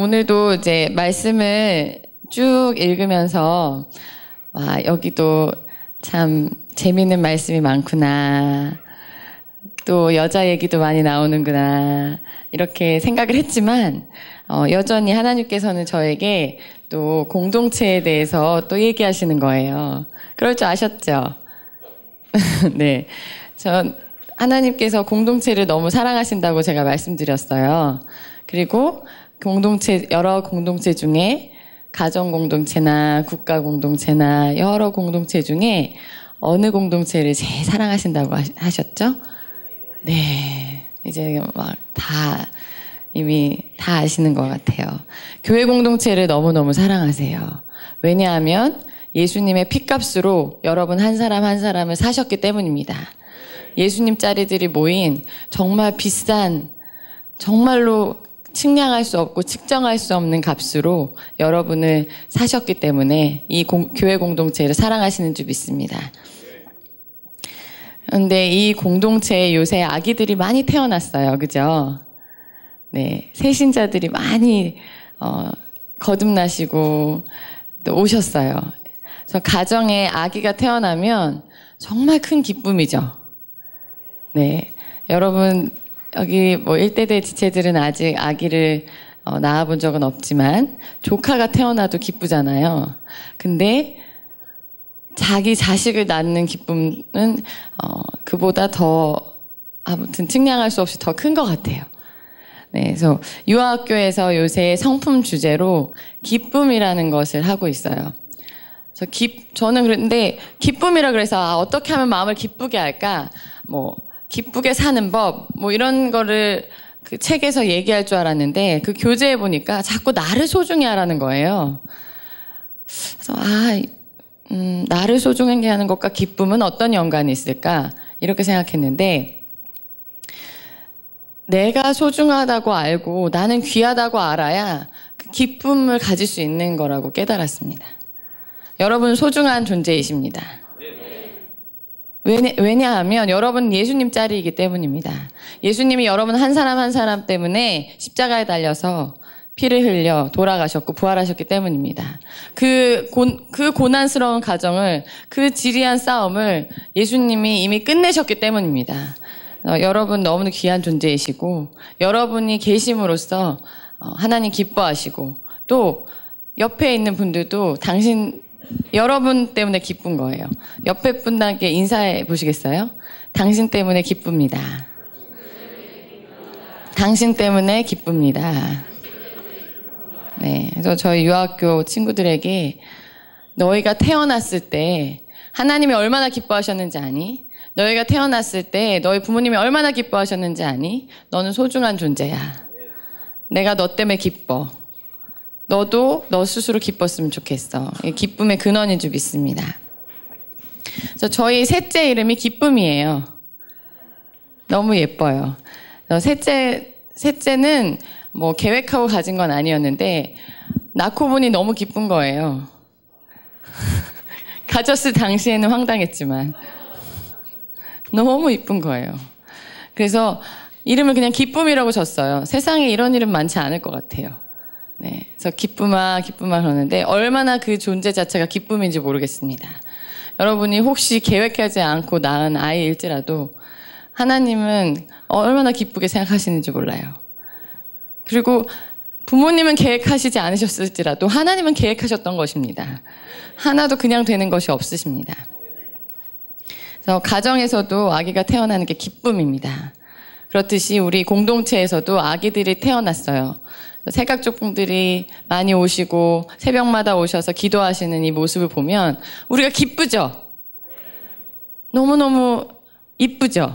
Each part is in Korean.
오늘도 이제 말씀을 쭉 읽으면서 와 여기도 참재밌는 말씀이 많구나. 또 여자 얘기도 많이 나오는구나. 이렇게 생각을 했지만 어, 여전히 하나님께서는 저에게 또 공동체에 대해서 또 얘기하시는 거예요. 그럴 줄 아셨죠? 네. 전 하나님께서 공동체를 너무 사랑하신다고 제가 말씀드렸어요. 그리고 공동체 여러 공동체 중에 가정 공동체나 국가 공동체나 여러 공동체 중에 어느 공동체를 제일 사랑하신다고 하셨죠? 네. 이제 막 다 이미 다 아시는 것 같아요. 교회 공동체를 너무너무 사랑하세요. 왜냐하면 예수님의 핏값으로 여러분 한 사람 한 사람을 사셨기 때문입니다. 예수님 자리들이 모인 정말 비싼 정말로 측량할 수 없고 측정할 수 없는 값으로 여러분을 사셨기 때문에 이 공, 교회 공동체를 사랑하시는 줄 믿습니다. 그런데 이 공동체에 요새 아기들이 많이 태어났어요. 그죠? 네. 세신자들이 많이, 어, 거듭나시고 또 오셨어요. 그래서 가정에 아기가 태어나면 정말 큰 기쁨이죠. 네. 여러분, 여기 뭐 1대대 지체들은 아직 아기를 어, 낳아본 적은 없지만 조카가 태어나도 기쁘잖아요. 근데 자기 자식을 낳는 기쁨은 어, 그보다 더 아무튼 측량할 수 없이 더 큰 것 같아요. 네, 그래서 유아학교에서 요새 성품 주제로 기쁨이라는 것을 하고 있어요. 저 기, 저는 그런데 기쁨이라 그래서 아, 어떻게 하면 마음을 기쁘게 할까? 뭐 기쁘게 사는 법, 뭐 이런 거를 그 책에서 얘기할 줄 알았는데 그 교재에 보니까 자꾸 나를 소중히 하라는 거예요. 그래서 아, 음, 나를 소중히 하는 것과 기쁨은 어떤 연관이 있을까? 이렇게 생각했는데 내가 소중하다고 알고 나는 귀하다고 알아야 그 기쁨을 가질 수 있는 거라고 깨달았습니다. 여러분 소중한 존재이십니다. 왜냐, 하면 여러분 예수님 자리이기 때문입니다. 예수님이 여러분 한 사람 한 사람 때문에 십자가에 달려서 피를 흘려 돌아가셨고 부활하셨기 때문입니다. 그, 고, 그 고난스러운 가정을 그 지리한 싸움을 예수님이 이미 끝내셨기 때문입니다. 어, 여러분 너무 귀한 존재이시고 여러분이 계심으로써 어, 하나님 기뻐하시고 또 옆에 있는 분들도 당신 여러분 때문에 기쁜 거예요. 옆에 분에게 인사해 보시겠어요? 당신 때문에 기쁩니다. 당신 때문에 기쁩니다. 네. 그래서 저희 유학교 친구들에게 너희가 태어났을 때 하나님이 얼마나 기뻐하셨는지 아니? 너희가 태어났을 때 너희 부모님이 얼마나 기뻐하셨는지 아니? 너는 소중한 존재야. 내가 너 때문에 기뻐. 너도 너 스스로 기뻤으면 좋겠어. 기쁨의 근원인 줄 믿습니다. 그 저희 셋째 이름이 기쁨이에요. 너무 예뻐요. 셋째, 셋째는 뭐 계획하고 가진 건 아니었는데, 낳고 보니 너무 기쁜 거예요. 가졌을 당시에는 황당했지만, 너무 이쁜 거예요. 그래서 이름을 그냥 기쁨이라고 졌어요 세상에 이런 이름 많지 않을 것 같아요. 네, 그래서 기쁨아, 기쁨아 그러는데 얼마나 그 존재 자체가 기쁨인지 모르겠습니다. 여러분이 혹시 계획하지 않고 낳은 아이일지라도 하나님은 얼마나 기쁘게 생각하시는지 몰라요. 그리고 부모님은 계획하시지 않으셨을지라도 하나님은 계획하셨던 것입니다. 하나도 그냥 되는 것이 없으십니다. 그래서 가정에서도 아기가 태어나는 게 기쁨입니다. 그렇듯이 우리 공동체에서도 아기들이 태어났어요. 새각족분들이 많이 오시고 새벽마다 오셔서 기도하시는 이 모습을 보면 우리가 기쁘죠? 너무너무 이쁘죠?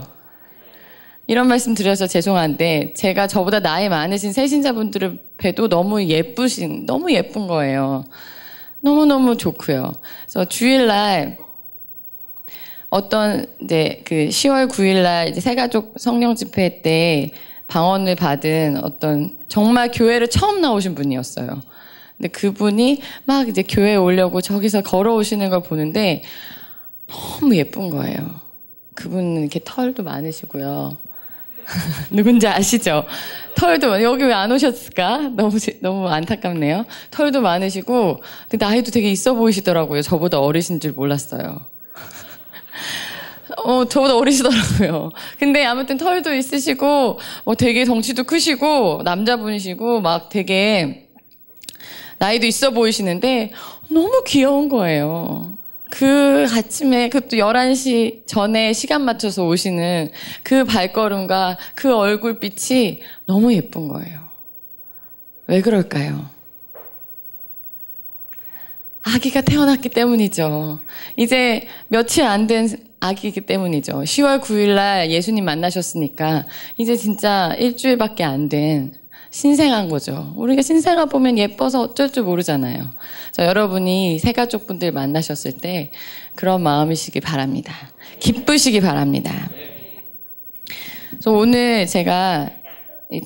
이런 말씀 드려서 죄송한데 제가 저보다 나이 많으신 새신자분들을 뵈도 너무 예쁘신, 너무 예쁜 거예요. 너무너무 좋고요. 그래서 주일날 어떤 이제 그 10월 9일날 이제 새가족 성령 집회 때 방언을 받은 어떤 정말 교회를 처음 나오신 분이었어요. 근데 그분이 막 이제 교회에 오려고 저기서 걸어오시는 걸 보는데 너무 예쁜 거예요. 그분은 이렇게 털도 많으시고요. 누군지 아시죠? 털도 여기 왜 안 오셨을까? 너무 너무 안타깝네요. 털도 많으시고 근데 나이도 되게 있어 보이시더라고요. 저보다 어리신 줄 몰랐어요. 어, 저보다 어리시더라고요. 근데 아무튼 털도 있으시고, 뭐 되게 덩치도 크시고, 남자분이시고, 막 되게 나이도 있어 보이시는데, 너무 귀여운 거예요. 그 아침에, 그것도 11시 전에 시간 맞춰서 오시는 그 발걸음과 그 얼굴빛이 너무 예쁜 거예요. 왜 그럴까요? 아기가 태어났기 때문이죠. 이제 며칠 안 된 아기이기 때문이죠. 10월 9일 날 예수님 만나셨으니까 이제 진짜 일주일밖에 안 된 신생한 거죠. 우리가 신생아 보면 예뻐서 어쩔 줄 모르잖아요. 여러분이 세 가족 분들 만나셨을 때 그런 마음이시기 바랍니다. 기쁘시기 바랍니다. 그래서 오늘 제가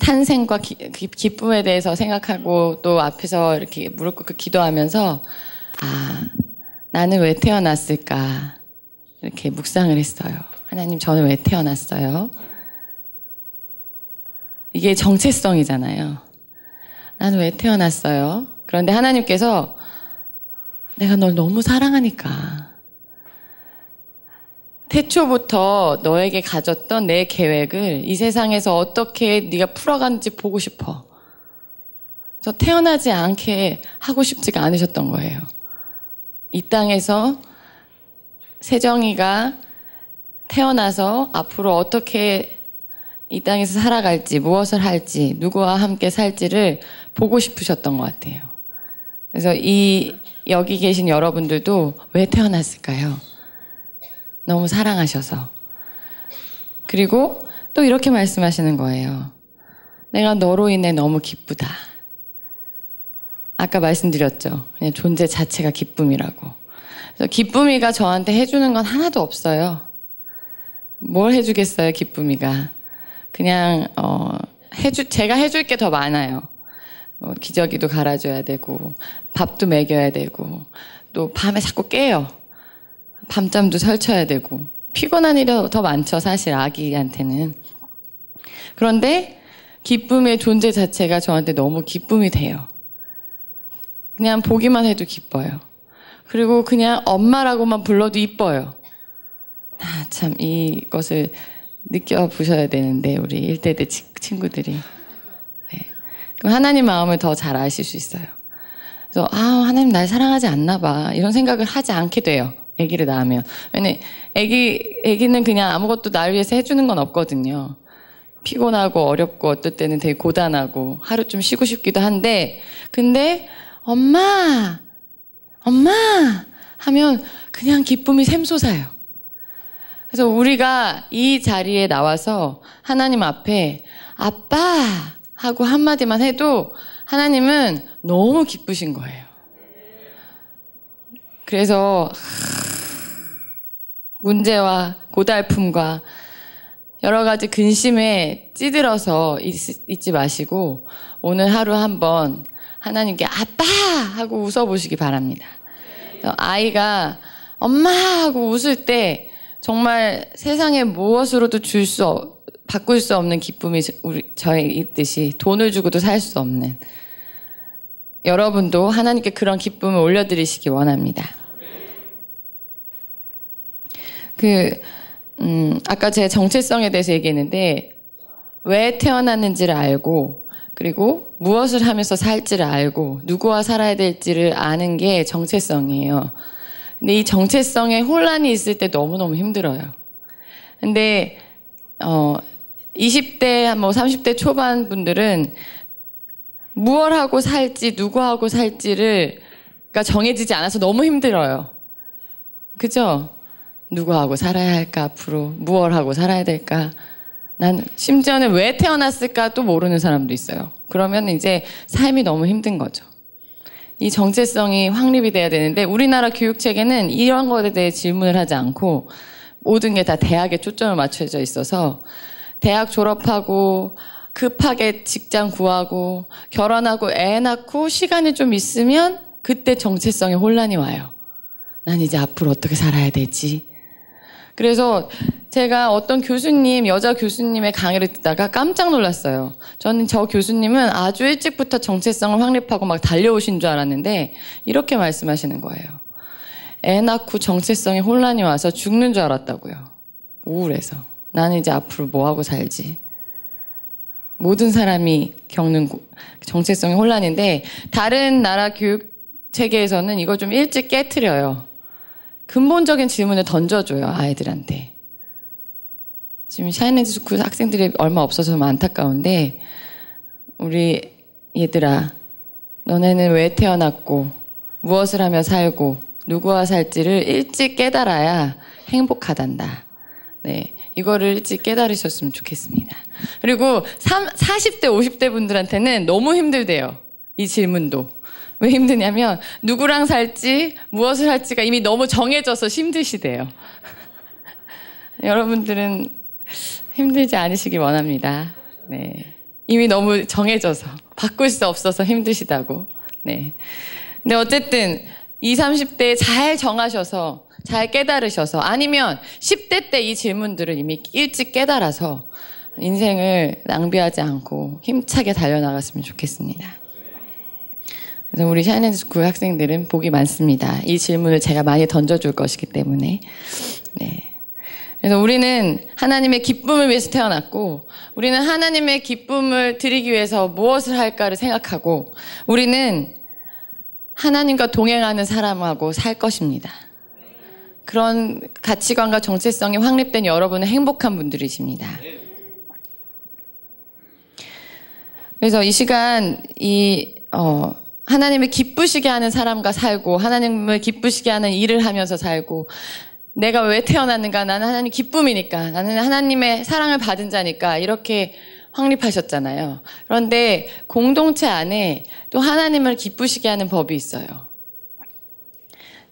탄생과 기, 기 쁨에 대해서 생각하고 또 앞에서 이렇게 무릎 꿇고 기도하면서 아, 나는 왜 태어났을까? 이렇게 묵상을 했어요. 하나님, 저는 왜 태어났어요? 이게 정체성이잖아요. 나는 왜 태어났어요? 그런데 하나님께서 내가 널 너무 사랑하니까. 태초부터 너에게 가졌던 내 계획을 이 세상에서 어떻게 네가 풀어가는지 보고 싶어. 저 태어나지 않게 하고 싶지가 않으셨던 거예요. 이 땅에서 세정이가 태어나서 앞으로 어떻게 이 땅에서 살아갈지, 무엇을 할지, 누구와 함께 살지를 보고 싶으셨던 것 같아요. 그래서 이, 여기 계신 여러분들도 왜 태어났을까요? 너무 사랑하셔서. 그리고 또 이렇게 말씀하시는 거예요. 내가 너로 인해 너무 기쁘다. 아까 말씀드렸죠. 그냥 존재 자체가 기쁨이라고. 기쁨이가 저한테 해주는 건 하나도 없어요. 뭘 해주겠어요, 기쁨이가. 그냥, 어, 해주, 제가 해줄 게 더 많아요. 어, 기저귀도 갈아줘야 되고, 밥도 먹여야 되고, 또 밤에 자꾸 깨요. 밤잠도 설쳐야 되고. 피곤한 일이 더 많죠, 사실, 아기한테는. 그런데, 기쁨의 존재 자체가 저한테 너무 기쁨이 돼요. 그냥 보기만 해도 기뻐요. 그리고 그냥 엄마라고만 불러도 이뻐요. 아, 참, 이것을 느껴보셔야 되는데, 우리 일대대 친구들이. 네. 그럼 하나님 마음을 더 잘 아실 수 있어요. 그래서, 아, 하나님 날 사랑하지 않나 봐. 이런 생각을 하지 않게 돼요. 아기를 낳으면. 왜냐, 아기, 아기는 그냥 아무것도 나를 위해서 해주는 건 없거든요. 피곤하고 어렵고 어떨 때는 되게 고단하고 하루 좀 쉬고 싶기도 한데, 근데 엄마, 엄마 하면 그냥 기쁨이 샘솟아요. 그래서 우리가 이 자리에 나와서 하나님 앞에 아빠 하고 한마디만 해도 하나님은 너무 기쁘신 거예요. 그래서 문제와 고달픔과 여러 가지 근심에 찌들어서 있, 지 마시고 오늘 하루 한번 하나님께 아빠 하고 웃어보시기 바랍니다. 아이가 엄마 하고 웃을 때 정말 세상에 무엇으로도 줄수 바꿀 수 없는 기쁨이 우리 저에 있듯이 돈을 주고도 살 수 없는 여러분도 하나님께 그런 기쁨을 올려드리시기 원합니다. 그 음, 아까 제 정체성에 대해서 얘기했는데 왜 태어났는지를 알고 그리고 무엇을 하면서 살지를 알고 누구와 살아야 될지를 아는 게 정체성이에요. 근데 이 정체성에 혼란이 있을 때 너무너무 힘들어요. 근데 어 20대 뭐 30대 초반 분들은 무얼 하고 살지 누구하고 살지를 그러니까 정해지지 않아서 너무 힘들어요. 그죠? 누구하고 살아야 할까 앞으로 무얼 하고 살아야 될까 난 심지어는 왜 태어났을까도 모르는 사람도 있어요. 그러면 이제 삶이 너무 힘든 거죠. 이 정체성이 확립이 돼야 되는데 우리나라 교육 체계는 이런 것에 대해 질문을 하지 않고 모든 게 다 대학에 초점을 맞춰져 있어서 대학 졸업하고 급하게 직장 구하고 결혼하고 애 낳고 시간이 좀 있으면 그때 정체성에 혼란이 와요. 난 이제 앞으로 어떻게 살아야 되지? 그래서 제가 어떤 교수님, 여자 교수님의 강의를 듣다가 깜짝 놀랐어요. 저는 저 교수님은 아주 일찍부터 정체성을 확립하고 막 달려오신 줄 알았는데 이렇게 말씀하시는 거예요. 애 낳고 정체성에 혼란이 와서 죽는 줄 알았다고요. 우울해서. 나는 이제 앞으로 뭐 하고 살지. 모든 사람이 겪는 정체성의 혼란인데 다른 나라 교육 체계에서는 이걸 좀 일찍 깨트려요. 근본적인 질문을 던져줘요, 아이들한테. 지금 샤이니즈 스쿨 학생들이 얼마 없어서 좀 안타까운데, 우리 얘들아, 너네는 왜 태어났고, 무엇을 하며 살고, 누구와 살지를 일찍 깨달아야 행복하단다. 네. 이거를 일찍 깨달으셨으면 좋겠습니다. 그리고 3, 40대, 50대 분들한테는 너무 힘들대요. 이 질문도. 왜 힘드냐면 누구랑 살지 무엇을 할지가 이미 너무 정해져서 힘드시대요. 여러분들은 힘들지 않으시기 원합니다. 네. 이미 너무 정해져서 바꿀 수 없어서 힘드시다고. 네. 근데 어쨌든 20, 30대에 잘 정하셔서 잘 깨달으셔서 아니면 10대 때 이 질문들을 이미 일찍 깨달아서 인생을 낭비하지 않고 힘차게 달려나갔으면 좋겠습니다. 그래서 우리 샤이니스 쿨 학생들은 복이 많습니다. 이 질문을 제가 많이 던져줄 것이기 때문에. 네. 그래서 우리는 하나님의 기쁨을 위해서 태어났고, 우리는 하나님의 기쁨을 드리기 위해서 무엇을 할까를 생각하고, 우리는 하나님과 동행하는 사람하고 살 것입니다. 그런 가치관과 정체성이 확립된 여러분은 행복한 분들이십니다. 그래서 이 시간, 이, 어, 하나님을 기쁘시게 하는 사람과 살고 하나님을 기쁘시게 하는 일을 하면서 살고 내가 왜 태어났는가 나는 하나님 기쁨이니까 나는 하나님의 사랑을 받은 자니까 이렇게 확립하셨잖아요. 그런데 공동체 안에 또 하나님을 기쁘시게 하는 법이 있어요.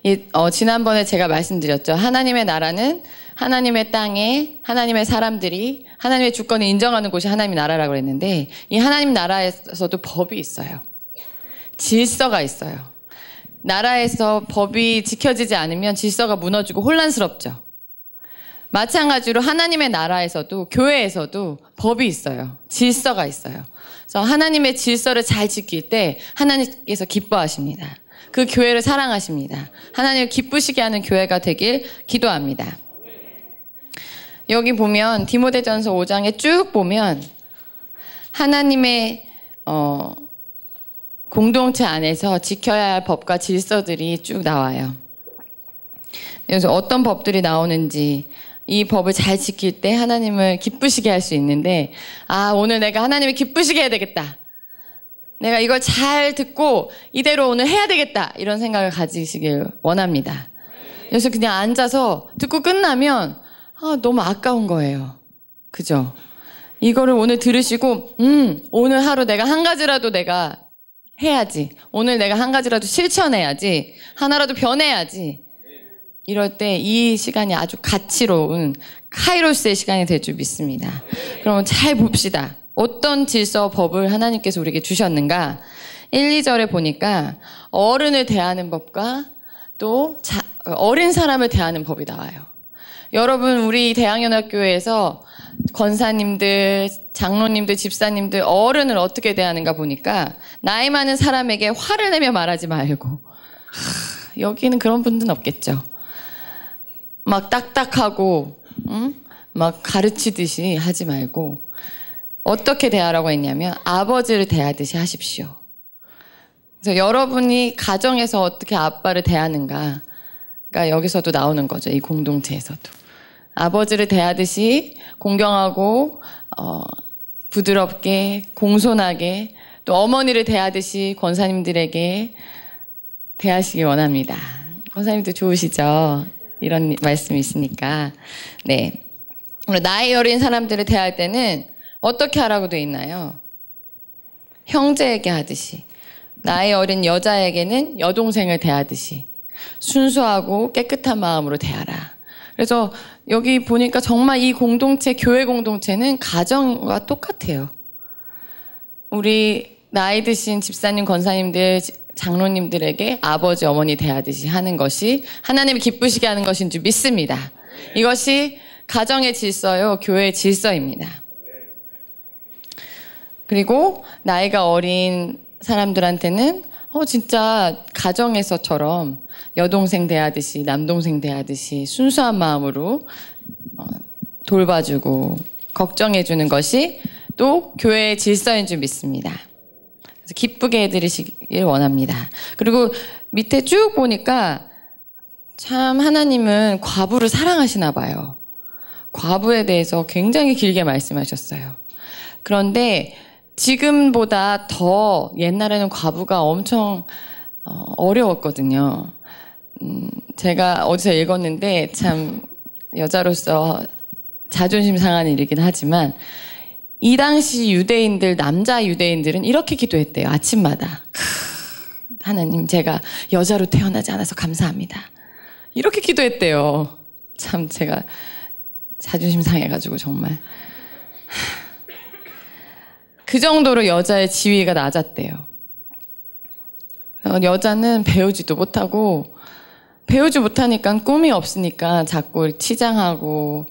이, 어, 지난번에 제가 말씀드렸죠. 하나님의 나라는 하나님의 땅에 하나님의 사람들이 하나님의 주권을 인정하는 곳이 하나님의 나라라고 그랬는데 이 하나님 나라에서도 법이 있어요. 질서가 있어요. 나라에서 법이 지켜지지 않으면 질서가 무너지고 혼란스럽죠. 마찬가지로 하나님의 나라에서도 교회에서도 법이 있어요. 질서가 있어요. 그래서 하나님의 질서를 잘 지킬 때 하나님께서 기뻐하십니다. 그 교회를 사랑하십니다. 하나님을 기쁘시게 하는 교회가 되길 기도합니다. 여기 보면 디모데전서 5장에 쭉 보면 하나님의 어 공동체 안에서 지켜야 할 법과 질서들이 쭉 나와요. 그래서 어떤 법들이 나오는지 이 법을 잘 지킬 때 하나님을 기쁘시게 할 수 있는데 아 오늘 내가 하나님을 기쁘시게 해야 되겠다. 내가 이걸 잘 듣고 이대로 오늘 해야 되겠다 이런 생각을 가지시길 원합니다. 그래서 그냥 앉아서 듣고 끝나면 아 너무 아까운 거예요. 그죠? 이거를 오늘 들으시고 음 오늘 하루 내가 한 가지라도 내가 해야지. 오늘 내가 한 가지라도 실천해야지. 하나라도 변해야지. 이럴 때 이 시간이 아주 가치로운 카이로스의 시간이 될 줄 믿습니다. 그러면 잘 봅시다. 어떤 질서 법을 하나님께서 우리에게 주셨는가? 1, 2절에 보니까 어른을 대하는 법과 또 자, 어린 사람을 대하는 법이 나와요. 여러분 우리 대학연합교회에서 권사님들, 장로님들, 집사님들, 어른을 어떻게 대하는가 보니까 나이 많은 사람에게 화를 내며 말하지 말고 하, 여기는 그런 분들은 없겠죠. 막 딱딱하고 응? 막 가르치듯이 하지 말고 어떻게 대하라고 했냐면 아버지를 대하듯이 하십시오. 그래서 여러분이 가정에서 어떻게 아빠를 대하는가 가 여기서도 나오는 거죠. 이 공동체에서도. 아버지를 대하듯이 공경하고 어, 부드럽게 공손하게 또 어머니를 대하듯이 권사님들에게 대하시기 원합니다. 권사님도 좋으시죠? 이런 말씀이 있으니까. 네. 나이 어린 사람들을 대할 때는 어떻게 하라고 돼 있나요? 형제에게 하듯이. 나이 어린 여자에게는 여동생을 대하듯이. 순수하고 깨끗한 마음으로 대하라. 그래서 여기 보니까 정말 이 공동체, 교회 공동체는 가정과 똑같아요. 우리 나이 드신 집사님, 권사님들, 장로님들에게 아버지, 어머니 대하듯이 하는 것이 하나님이 기쁘시게 하는 것인 줄 믿습니다. 이것이 가정의 질서요, 교회의 질서입니다. 그리고 나이가 어린 사람들한테는 어, 진짜 가정에서처럼 여동생 대하듯이 남동생 대하듯이 순수한 마음으로 어, 돌봐주고 걱정해주는 것이 또 교회의 질서인 줄 믿습니다. 그래서 기쁘게 해드리시길 원합니다. 그리고 밑에 쭉 보니까 참 하나님은 과부를 사랑하시나 봐요. 과부에 대해서 굉장히 길게 말씀하셨어요. 그런데 지금보다 더 옛날에는 과부가 엄청 어, 어려웠거든요. 음, 제가 어디서 읽었는데 참 여자로서 자존심 상한 일이긴 하지만 이 당시 유대인들 남자 유대인들은 이렇게 기도했대요. 아침마다 하나님 제가 여자로 태어나지 않아서 감사합니다. 이렇게 기도했대요. 참 제가 자존심 상해가지고 정말. 그 정도로 여자의 지위가 낮았대요. 여자는 배우지도 못하고 배우지 못하니까 꿈이 없으니까 자꾸 치장하고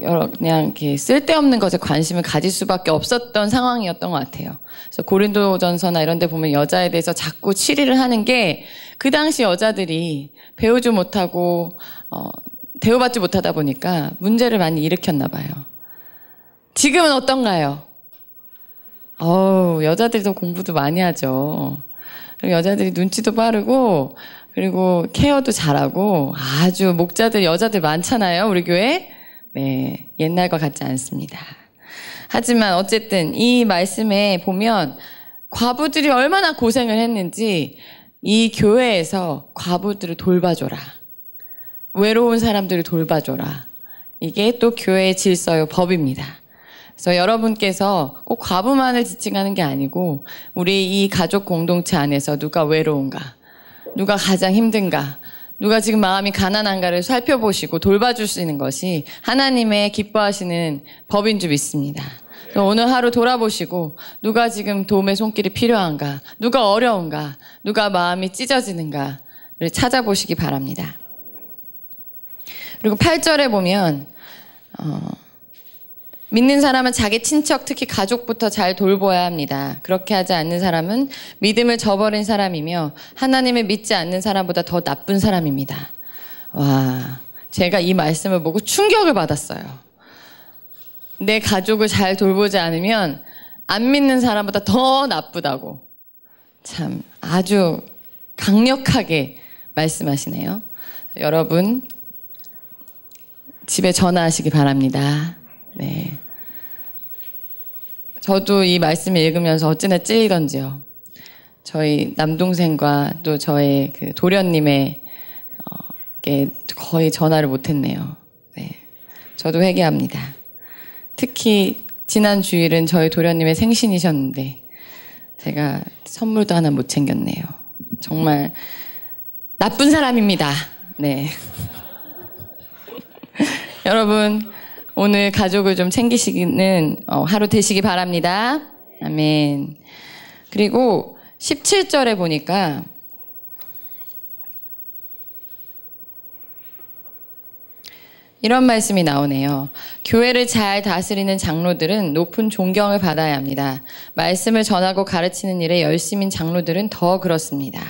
여러 그냥 이렇게 쓸데없는 것에 관심을 가질 수밖에 없었던 상황이었던 것 같아요. 그래서 고린도전서나 이런 데 보면 여자에 대해서 자꾸 치리를 하는 게 그 당시 여자들이 배우지 못하고 어, 대우받지 못하다 보니까 문제를 많이 일으켰나 봐요. 지금은 어떤가요? 어우, 여자들이 더 공부도 많이 하죠. 그리고 여자들이 눈치도 빠르고, 그리고 케어도 잘하고, 아주 목자들, 여자들 많잖아요, 우리 교회. 네, 옛날과 같지 않습니다. 하지만 어쨌든 이 말씀에 보면 과부들이 얼마나 고생을 했는지 이 교회에서 과부들을 돌봐줘라. 외로운 사람들을 돌봐줘라. 이게 또 교회의 질서요, 법입니다. 그래서 여러분께서 꼭 과부만을 지칭하는 게 아니고 우리 이 가족 공동체 안에서 누가 외로운가, 누가 가장 힘든가, 누가 지금 마음이 가난한가를 살펴보시고 돌봐줄수있는 것이 하나님의 기뻐하시는 법인 줄 믿습니다. 오늘 하루 돌아보시고 누가 지금 도움의 손길이 필요한가, 누가 어려운가, 누가 마음이 찢어지는가를 찾아보시기 바랍니다. 그리고 8절에 보면 어, 믿는 사람은 자기 친척, 특히 가족부터 잘 돌보아야 합니다. 그렇게 하지 않는 사람은 믿음을 저버린 사람이며 하나님을 믿지 않는 사람보다 더 나쁜 사람입니다. 와, 제가 이 말씀을 보고 충격을 받았어요. 내 가족을 잘 돌보지 않으면 안 믿는 사람보다 더 나쁘다고. 참, 아주 강력하게 말씀하시네요. 여러분, 집에 전화하시기 바랍니다. 저도 이 말씀을 읽으면서 어찌나 찔리던지요. 저희 남동생과 또 저의 그 도련님의 어,게 거의 전화를 못했네요. 네. 저도 회개합니다. 특히 지난 주일은 저희 도련님의 생신이셨는데 제가 선물도 하나 못 챙겼네요. 정말 나쁜 사람입니다. 네. 여러분 오늘 가족을 좀 챙기시는 어, 하루 되시기 바랍니다. 아멘. 그리고 17절에 보니까 이런 말씀이 나오네요. 교회를 잘 다스리는 장로들은 높은 존경을 받아야 합니다. 말씀을 전하고 가르치는 일에 열심인 장로들은 더 그렇습니다.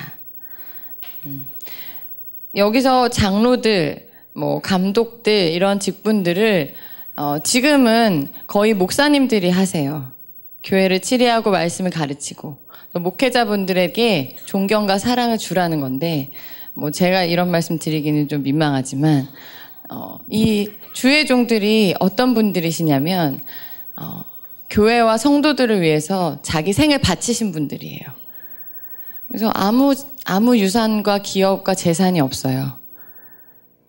음. 여기서 장로들, 뭐 감독들 이런 직분들을 어, 지금은 거의 목사님들이 하세요. 교회를 치리하고 말씀을 가르치고 목회자분들에게 존경과 사랑을 주라는 건데 뭐 제가 이런 말씀 드리기는 좀 민망하지만 어, 이 주의 종들이 어떤 분들이시냐면 어, 교회와 성도들을 위해서 자기 생을 바치신 분들이에요. 그래서 아무 아무 유산과 기업과 재산이 없어요.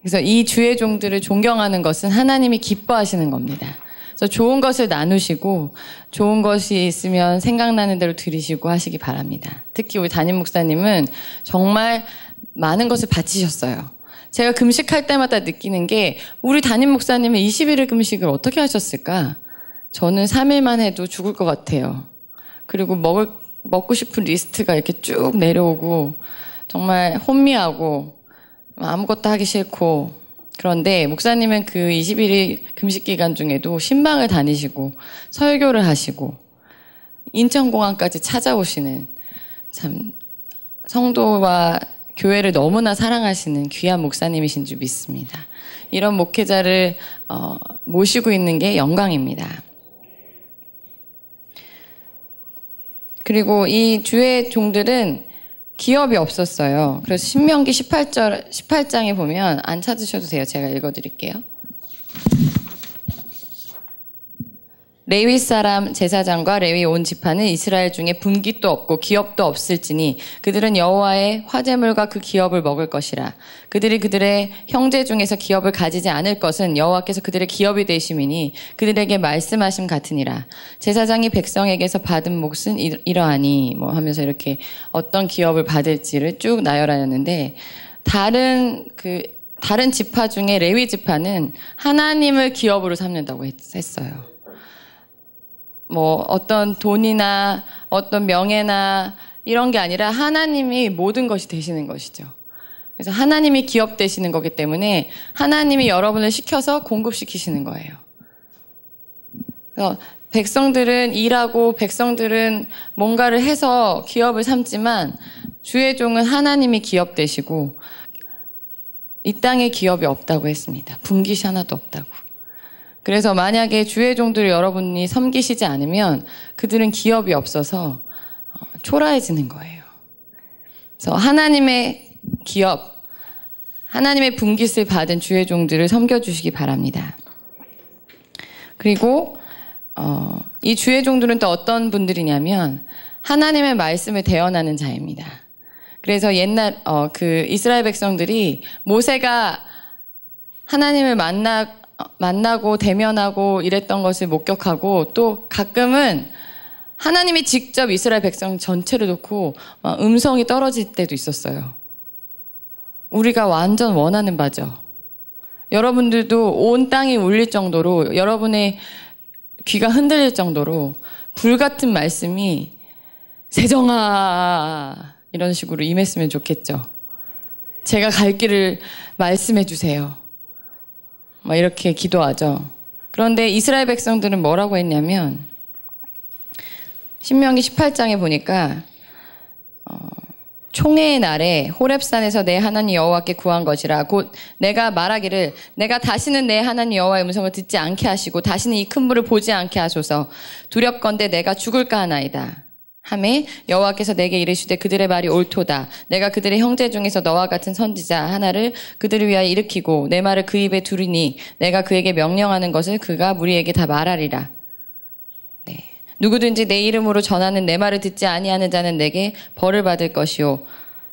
그래서 이 주의 종들을 존경하는 것은 하나님이 기뻐하시는 겁니다. 그래서 좋은 것을 나누시고 좋은 것이 있으면 생각나는 대로 드리시고 하시기 바랍니다. 특히 우리 담임 목사님은 정말 많은 것을 바치셨어요. 제가 금식할 때마다 느끼는 게 우리 담임 목사님은 2 1일 금식을 어떻게 하셨을까? 저는 3일만 해도 죽을 것 같아요. 그리고 먹을 먹고 싶은 리스트가 이렇게 쭉 내려오고 정말 혼미하고 아무것도 하기 싫고 그런데 목사님은 그 21일 금식 기간 중에도 신방을 다니시고 설교를 하시고 인천공항까지 찾아오시는 참 성도와 교회를 너무나 사랑하시는 귀한 목사님이신 줄 믿습니다. 이런 목회자를 어, 모시고 있는 게 영광입니다. 그리고 이 주의 종들은 기업이 없었어요. 그래서 신명기 18절, 18장에 보면 안 찾으셔도 돼요. 제가 읽어드릴게요. 레위 사람 제사장과 레위 온 지파는 이스라엘 중에 분깃도 없고 기업도 없을지니 그들은 여호와의 화재물과그 기업을 먹을 것이라 그들이 그들의 형제 중에서 기업을 가지지 않을 것은 여호와께서 그들의 기업이 되심이니 그들에게 말씀하심 같으니라 제사장이 백성에게서 받은 몫은 이러하니 뭐 하면서 이렇게 어떤 기업을 받을지를 쭉 나열하였는데 다른 그 다른 지파 중에 레위 지파는 하나님을 기업으로 삼는다고 했, 했어요. 뭐 어떤 돈이나 어떤 명예나 이런 게 아니라 하나님이 모든 것이 되시는 것이죠. 그래서 하나님이 기업 되시는 거기 때문에 하나님이 여러분을 시켜서 공급시키시는 거예요. 그래서 백성들은 일하고 백성들은 뭔가를 해서 기업을 삼지만 주의 종은 하나님이 기업 되시고 이 땅에 기업이 없다고 했습니다. 분기시 하나도 없다고. 그래서 만약에 주회종들을 여러분이 섬기시지 않으면 그들은 기업이 없어서 어, 초라해지는 거예요. 그래서 하나님의 기업, 하나님의 분깃을 받은 주회종들을 섬겨주시기 바랍니다. 그리고 어, 이 주회종들은 또 어떤 분들이냐면 하나님의 말씀을 대언하는 자입니다. 그래서 옛날 어, 그 이스라엘 백성들이 모세가 하나님을 만나 어, 만나고 대면하고 이랬던 것을 목격하고 또 가끔은 하나님이 직접 이스라엘 백성 전체를 놓고 어, 음성이 떨어질 때도 있었어요. 우리가 완전 원하는 바죠. 여러분들도 온 땅이 울릴 정도로 여러분의 귀가 흔들릴 정도로 불같은 말씀이 세정아 이런 식으로 임했으면 좋겠죠. 제가 갈 길을 말씀해 주세요. 막 이렇게 기도하죠. 그런데 이스라엘 백성들은 뭐라고 했냐면 신명기 18장에 보니까 어, 총회의 날에 호렙산에서 내 하나님 여호와께 구한 것이라 곧 내가 말하기를 내가 다시는 내 하나님 여호와의 음성을 듣지 않게 하시고 다시는 이 큰 물을 보지 않게 하소서 두렵건대 내가 죽을까 하나이다. 함에 여호와께서 내게 이르시되 그들의 말이 옳도다. 내가 그들의 형제 중에서 너와 같은 선지자 하나를 그들을 위하여 일으키고 내 말을 그 입에 두리니 내가 그에게 명령하는 것을 그가 무리에게 다 말하리라. 네. 누구든지 내 이름으로 전하는 내 말을 듣지 아니하는 자는 내게 벌을 받을 것이요.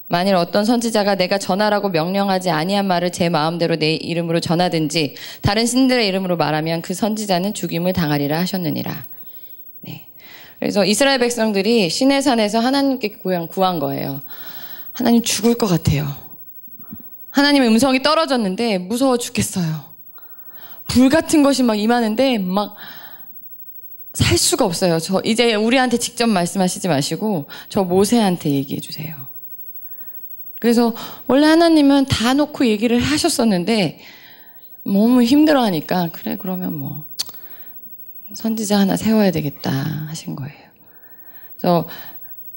만일 어떤 선지자가 내가 전하라고 명령하지 아니한 말을 제 마음대로 내 이름으로 전하든지 다른 신들의 이름으로 말하면 그 선지자는 죽임을 당하리라 하셨느니라. 그래서 이스라엘 백성들이 시내산에서 하나님께 구한, 구한 거예요. 하나님 죽을 것 같아요. 하나님의 음성이 떨어졌는데 무서워 죽겠어요. 불 같은 것이 막 임하는데 막 살 수가 없어요. 저 이제 우리한테 직접 말씀하시지 마시고 저 모세한테 얘기해 주세요. 그래서 원래 하나님은 다 놓고 얘기를 하셨었는데 너무 힘들어 하니까 그래 그러면 뭐 선지자 하나 세워야 되겠다 하신 거예요. 그래서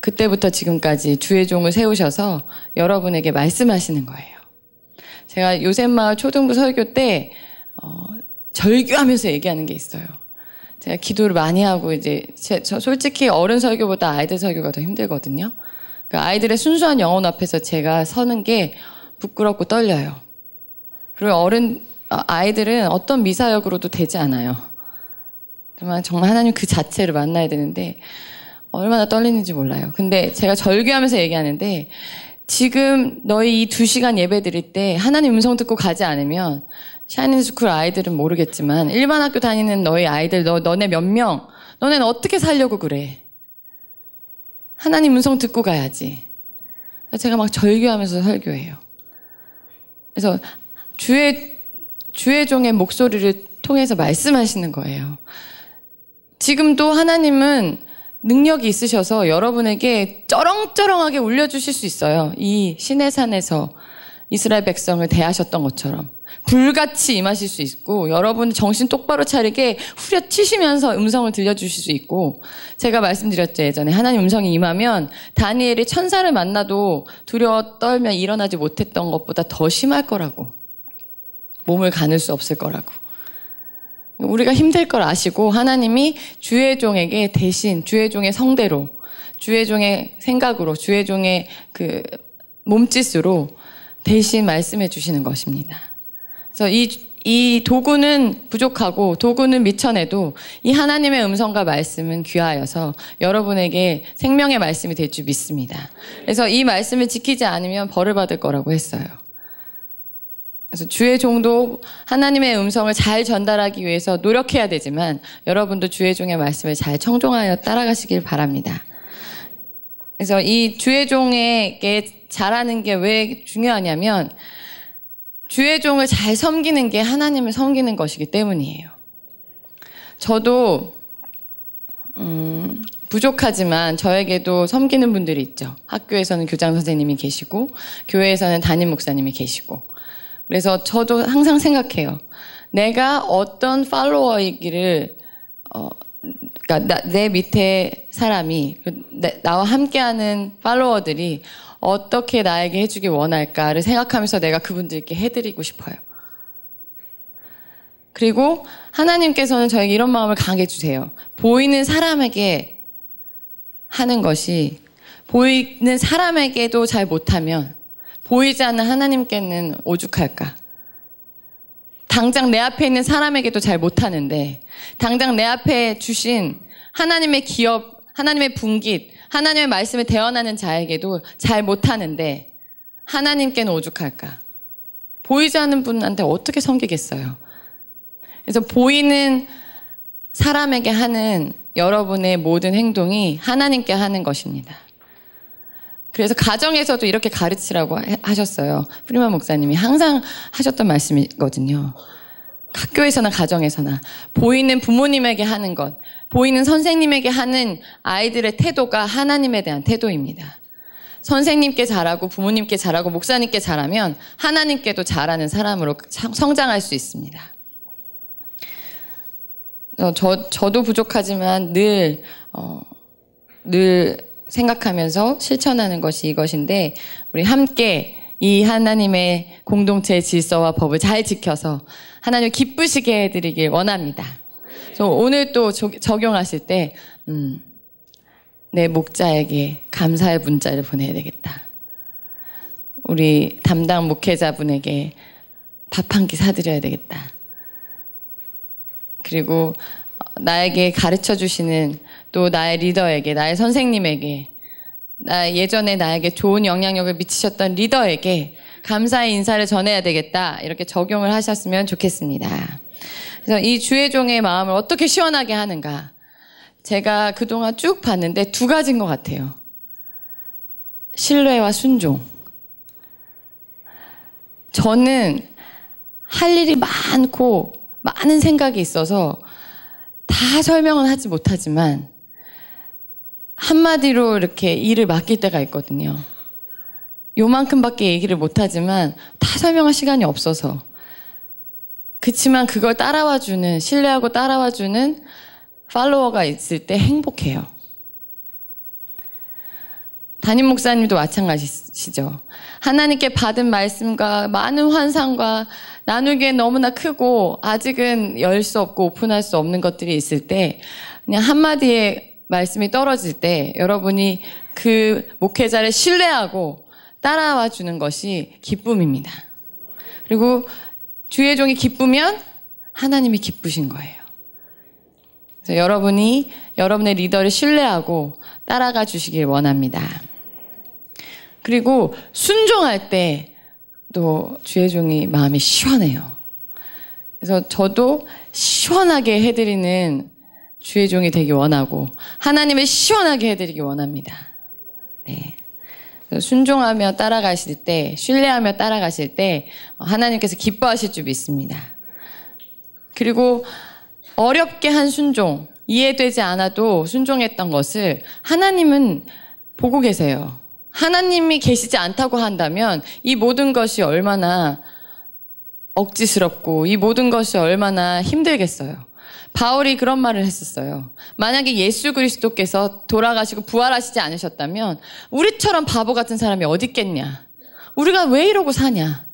그때부터 지금까지 주의 종을 세우셔서 여러분에게 말씀하시는 거예요. 제가 요셉마을 초등부 설교 때 어, 절규하면서 얘기하는 게 있어요. 제가 기도를 많이 하고 이제 제, 솔직히 어른 설교보다 아이들 설교가 더 힘들거든요. 그 아이들의 순수한 영혼 앞에서 제가 서는 게 부끄럽고 떨려요. 그리고 어른 아, 아이들은 어떤 미사역으로도 되지 않아요. 정말, 정말 하나님 그 자체를 만나야 되는데 얼마나 떨리는지 몰라요. 근데 제가 절규하면서 얘기하는데 지금 너희 이 두 시간 예배 드릴 때 하나님 음성 듣고 가지 않으면 샤이닝스쿨 아이들은 모르겠지만 일반 학교 다니는 너희 아이들 너 너네 몇 명? 너네는 어떻게 살려고 그래? 하나님 음성 듣고 가야지. 제가 막 절규하면서 설교해요. 그래서 주의 주의 종의 목소리를 통해서 말씀하시는 거예요. 지금도 하나님은 능력이 있으셔서 여러분에게 쩌렁쩌렁하게 울려주실 수 있어요. 이 신의 산에서 이스라엘 백성을 대하셨던 것처럼. 불같이 임하실 수 있고, 여러분 정신 똑바로 차리게 후려치시면서 음성을 들려주실 수 있고, 제가 말씀드렸죠, 예전에. 하나님 음성이 임하면 다니엘이 천사를 만나도 두려워 떨며 일어나지 못했던 것보다 더 심할 거라고. 몸을 가눌 수 없을 거라고. 우리가 힘들 걸 아시고 하나님이 주의 종에게 대신 주의 종의 성대로 주의 종의 생각으로 주의 종의 그 몸짓으로 대신 말씀해 주시는 것입니다. 그래서 이, 이 도구는 부족하고 도구는 미천해도 이 하나님의 음성과 말씀은 귀하여서 여러분에게 생명의 말씀이 될 줄 믿습니다. 그래서 이 말씀을 지키지 않으면 벌을 받을 거라고 했어요. 그래서 주의 종도 하나님의 음성을 잘 전달하기 위해서 노력해야 되지만 여러분도 주의 종의 말씀을 잘 청종하여 따라가시길 바랍니다. 그래서 이 주의 종에게 잘하는 게 왜 중요하냐면 주의 종을 잘 섬기는 게 하나님을 섬기는 것이기 때문이에요. 저도 음, 부족하지만 저에게도 섬기는 분들이 있죠. 학교에서는 교장 선생님이 계시고 교회에서는 담임 목사님이 계시고 그래서 저도 항상 생각해요. 내가 어떤 팔로워이기를 어, 그러니까 나, 내 밑에 사람이 그 나와 함께하는 팔로워들이 어떻게 나에게 해주길 원할까를 생각하면서 내가 그분들께 해드리고 싶어요. 그리고 하나님께서는 저에게 이런 마음을 강하게 주세요. 보이는 사람에게 하는 것이 보이는 사람에게도 잘 못하면 보이지 않는 하나님께는 오죽할까? 당장 내 앞에 있는 사람에게도 잘 못하는데, 당장 내 앞에 주신 하나님의 기업, 하나님의 분깃, 하나님의 말씀에 대원하는 자에게도 잘 못하는데, 하나님께는 오죽할까? 보이지 않는 분한테 어떻게 섬기겠어요? 그래서 보이는 사람에게 하는 여러분의 모든 행동이 하나님께 하는 것입니다. 그래서 가정에서도 이렇게 가르치라고 하셨어요. 프리마 목사님이 항상 하셨던 말씀이거든요. 학교에서나 가정에서나 보이는 부모님에게 하는 것, 보이는 선생님에게 하는 아이들의 태도가 하나님에 대한 태도입니다. 선생님께 잘하고 부모님께 잘하고 목사님께 잘하면 하나님께도 잘하는 사람으로 성장할 수 있습니다. 어, 저, 저도 부족하지만 늘, 어, 늘 생각하면서 실천하는 것이 이것인데 우리 함께 이 하나님의 공동체 질서와 법을 잘 지켜서 하나님 기쁘시게 해드리길 원합니다. 오늘 또 적용하실 때, 음, 내 목자에게 감사의 문자를 보내야 되겠다. 우리 담당 목회자분에게 밥 한 끼 사드려야 되겠다. 그리고 나에게 가르쳐 주시는 또 나의 리더에게, 나의 선생님에게, 나 예전에 나에게 좋은 영향력을 미치셨던 리더에게 감사의 인사를 전해야 되겠다. 이렇게 적용을 하셨으면 좋겠습니다. 그래서 이 주의종의 마음을 어떻게 시원하게 하는가. 제가 그동안 쭉 봤는데 두 가지인 것 같아요. 신뢰와 순종. 저는 할 일이 많고 많은 생각이 있어서 다 설명은 하지 못하지만 한마디로 이렇게 일을 맡길 때가 있거든요. 요만큼밖에 얘기를 못하지만 다 설명할 시간이 없어서 그치만 그걸 따라와주는 신뢰하고 따라와주는 팔로워가 있을 때 행복해요. 담임 목사님도 마찬가지시죠. 하나님께 받은 말씀과 많은 환상과 나누기엔 너무나 크고 아직은 열 수 없고 오픈할 수 없는 것들이 있을 때 그냥 한마디의 말씀이 떨어질 때 여러분이 그 목회자를 신뢰하고 따라와 주는 것이 기쁨입니다. 그리고 주의 종이 기쁘면 하나님이 기쁘신 거예요. 여러분이 여러분의 리더를 신뢰하고 따라가 주시길 원합니다. 그리고 순종할 때또 주의 종이 마음이 시원해요. 그래서 저도 시원하게 해드리는 주의 종이 되기 원하고 하나님을 시원하게 해드리기 원합니다. 네. 순종하며 따라가실 때, 신뢰하며 따라가실 때 하나님께서 기뻐하실 줄 믿습니다. 그리고 어렵게 한 순종, 이해되지 않아도 순종했던 것을 하나님은 보고 계세요. 하나님이 계시지 않다고 한다면 이 모든 것이 얼마나 억지스럽고 이 모든 것이 얼마나 힘들겠어요. 바울이 그런 말을 했었어요. 만약에 예수 그리스도께서 돌아가시고 부활하시지 않으셨다면 우리처럼 바보 같은 사람이 어디 있겠냐? 우리가 왜 이러고 사냐?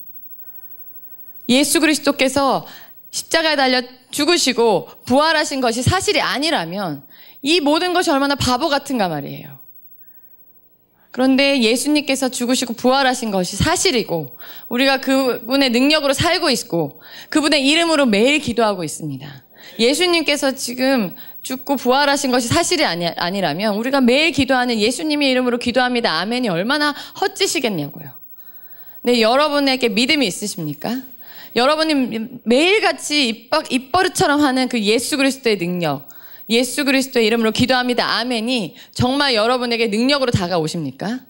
예수 그리스도께서 십자가에 달려 죽으시고 부활하신 것이 사실이 아니라면 이 모든 것이 얼마나 바보 같은가 말이에요. 그런데 예수님께서 죽으시고 부활하신 것이 사실이고 우리가 그분의 능력으로 살고 있고 그분의 이름으로 매일 기도하고 있습니다. 예수님께서 지금 죽고 부활하신 것이 사실이 아니, 아니라면 우리가 매일 기도하는 예수님의 이름으로 기도합니다. 아멘이 얼마나 헛짓이겠냐고요. 네, 여러분에게 믿음이 있으십니까? 여러분이 매일같이 입버릇처럼 하는 그 예수 그리스도의 능력, 예수 그리스도의 이름으로 기도합니다. 아멘이 정말 여러분에게 능력으로 다가오십니까?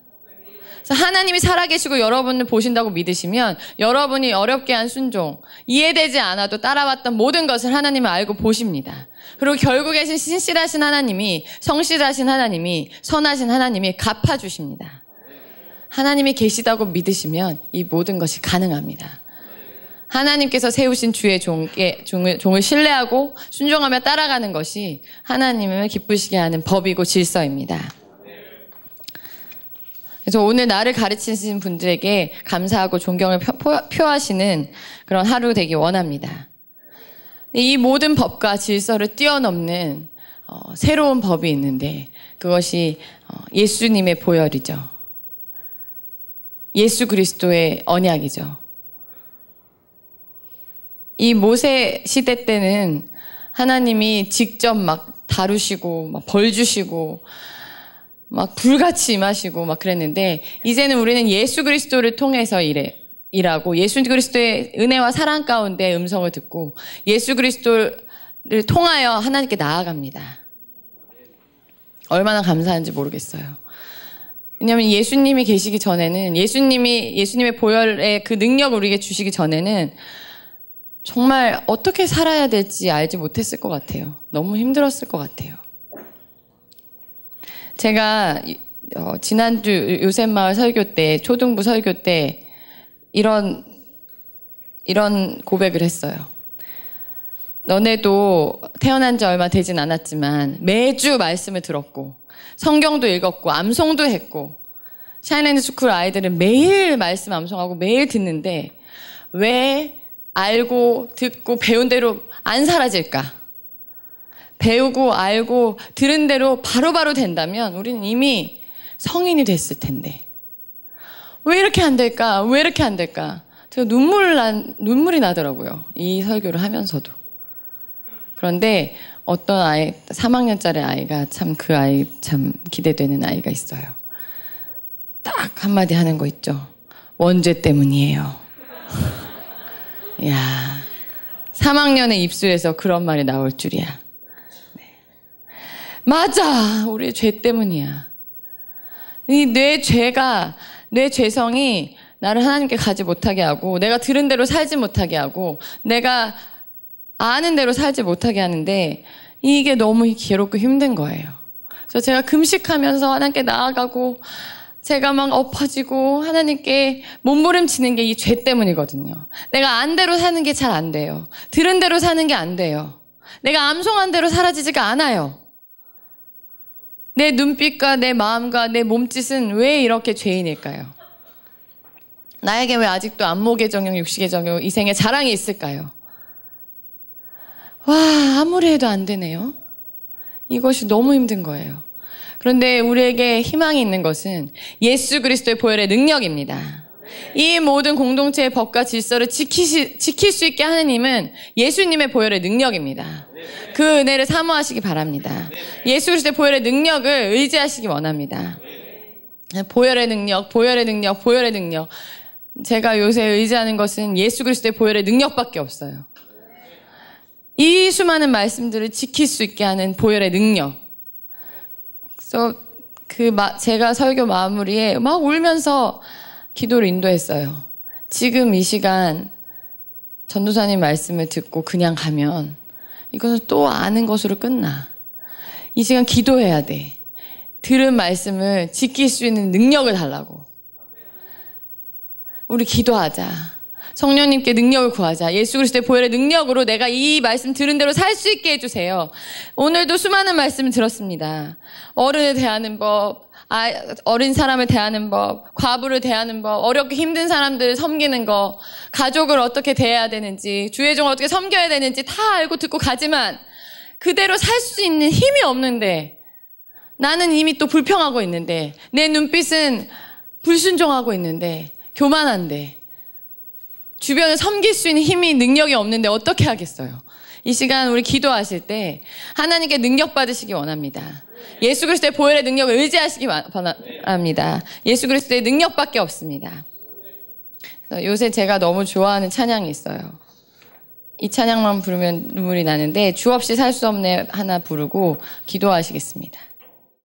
하나님이 살아계시고 여러분을 보신다고 믿으시면 여러분이 어렵게 한 순종, 이해되지 않아도 따라왔던 모든 것을 하나님은 알고 보십니다. 그리고 결국에 신실하신 하나님이, 성실하신 하나님이, 선하신 하나님이 갚아주십니다. 하나님이 계시다고 믿으시면 이 모든 것이 가능합니다. 하나님께서 세우신 주의 종에, 예, 종을, 종을 신뢰하고 순종하며 따라가는 것이 하나님을 기쁘시게 하는 법이고 질서입니다. 그래서 오늘 나를 가르치신 분들에게 감사하고 존경을 표, 하시는 그런 하루 되기 원합니다. 이 모든 법과 질서를 뛰어넘는 어, 새로운 법이 있는데 그것이 어, 예수님의 보혈이죠. 예수 그리스도의 언약이죠. 이 모세 시대 때는 하나님이 직접 막 다루시고 막 벌 주시고 막 불같이 임하시고 막 그랬는데 이제는 우리는 예수 그리스도를 통해서 일해 이라고 예수 그리스도의 은혜와 사랑 가운데 음성을 듣고 예수 그리스도를 통하여 하나님께 나아갑니다. 얼마나 감사한지 모르겠어요. 왜냐하면 예수님이 계시기 전에는 예수님이 예수님의 보혈의 그 능력을 우리에게 주시기 전에는 정말 어떻게 살아야 될지 알지 못했을 것 같아요. 너무 힘들었을 것 같아요. 제가 어, 지난주 요셉마을 설교 때, 초등부 설교 때, 이런, 이런 고백을 했어요. 너네도 태어난 지 얼마 되진 않았지만, 매주 말씀을 들었고, 성경도 읽었고, 암송도 했고, 샤이랜드 스쿨 아이들은 매일 말씀 암송하고 매일 듣는데, 왜 알고 듣고 배운 대로 안 사라질까? 배우고 알고 들은 대로 바로바로 바로 된다면 우리는 이미 성인이 됐을 텐데. 왜 이렇게 안 될까? 왜 이렇게 안 될까? 제가 눈물 난, 눈물이 나더라고요. 이 설교를 하면서도. 그런데 어떤 아이, 3학년짜리 아이가 참 그 아이 참 기대되는 아이가 있어요. 딱 한마디 하는 거 있죠. 원죄 때문이에요. 야 3학년에 입수해서 그런 말이 나올 줄이야. 네. 맞아. 우리죄 때문이야. 이 뇌 죄가, 뇌 죄성이 나를 하나님께 가지 못하게 하고, 내가 들은 대로 살지 못하게 하고, 내가 아는 대로 살지 못하게 하는데, 이게 너무 괴롭고 힘든 거예요. 그래서 제가 금식하면서 하나님께 나아가고, 제가 막 엎어지고 하나님께 몸부림치는 게 이 죄 때문이거든요. 내가 안대로 사는 게 잘 안 돼요. 들은 대로 사는 게 안 돼요. 내가 암송한 대로 사라지지가 않아요. 내 눈빛과 내 마음과 내 몸짓은 왜 이렇게 죄인일까요? 나에게 왜 아직도 안목의 정형, 육식의 정형, 이생의 자랑이 있을까요? 와, 아무리 해도 안 되네요. 이것이 너무 힘든 거예요. 그런데 우리에게 희망이 있는 것은 예수 그리스도의 보혈의 능력입니다. 이 모든 공동체의 법과 질서를 지키시, 지킬 수 있게 하느님은 예수님의 보혈의 능력입니다. 그 은혜를 사모하시기 바랍니다. 예수 그리스도의 보혈의 능력을 의지하시기 원합니다. 보혈의 능력, 보혈의 능력, 보혈의 능력. 제가 요새 의지하는 것은 예수 그리스도의 보혈의 능력밖에 없어요. 이 수많은 말씀들을 지킬 수 있게 하는 보혈의 능력. 그래서 그 마, 제가 설교 마무리에 막 울면서 기도를 인도했어요. 지금 이 시간 전도사님 말씀을 듣고 그냥 가면 이거는또 아는 것으로 끝나. 이 시간 기도해야 돼. 들은 말씀을 지킬 수 있는 능력을 달라고. 우리 기도하자. 성령님께 능력을 구하자. 예수 그리스도의 보혈의 능력으로 내가 이 말씀 들은 대로 살 수 있게 해주세요. 오늘도 수많은 말씀을 들었습니다. 어른을 대하는 법, 아, 어린 사람을 대하는 법, 과부를 대하는 법, 어렵게 힘든 사람들 을 섬기는 거, 가족을 어떻게 대해야 되는지, 주의 종을 어떻게 섬겨야 되는지 다 알고 듣고 가지만 그대로 살 수 있는 힘이 없는데 나는 이미 또 불평하고 있는데 내 눈빛은 불순종하고 있는데 교만한데 주변을 섬길 수 있는 힘이 능력이 없는데 어떻게 하겠어요? 이 시간 우리 기도하실 때 하나님께 능력 받으시기 원합니다. 예수 그리스도의 보혈의 능력을 의지하시기 바랍니다. 예수 그리스도의 능력밖에 없습니다. 요새 제가 너무 좋아하는 찬양이 있어요. 이 찬양만 부르면 눈물이 나는데 주 없이 살 수 없네 하나 부르고 기도하시겠습니다.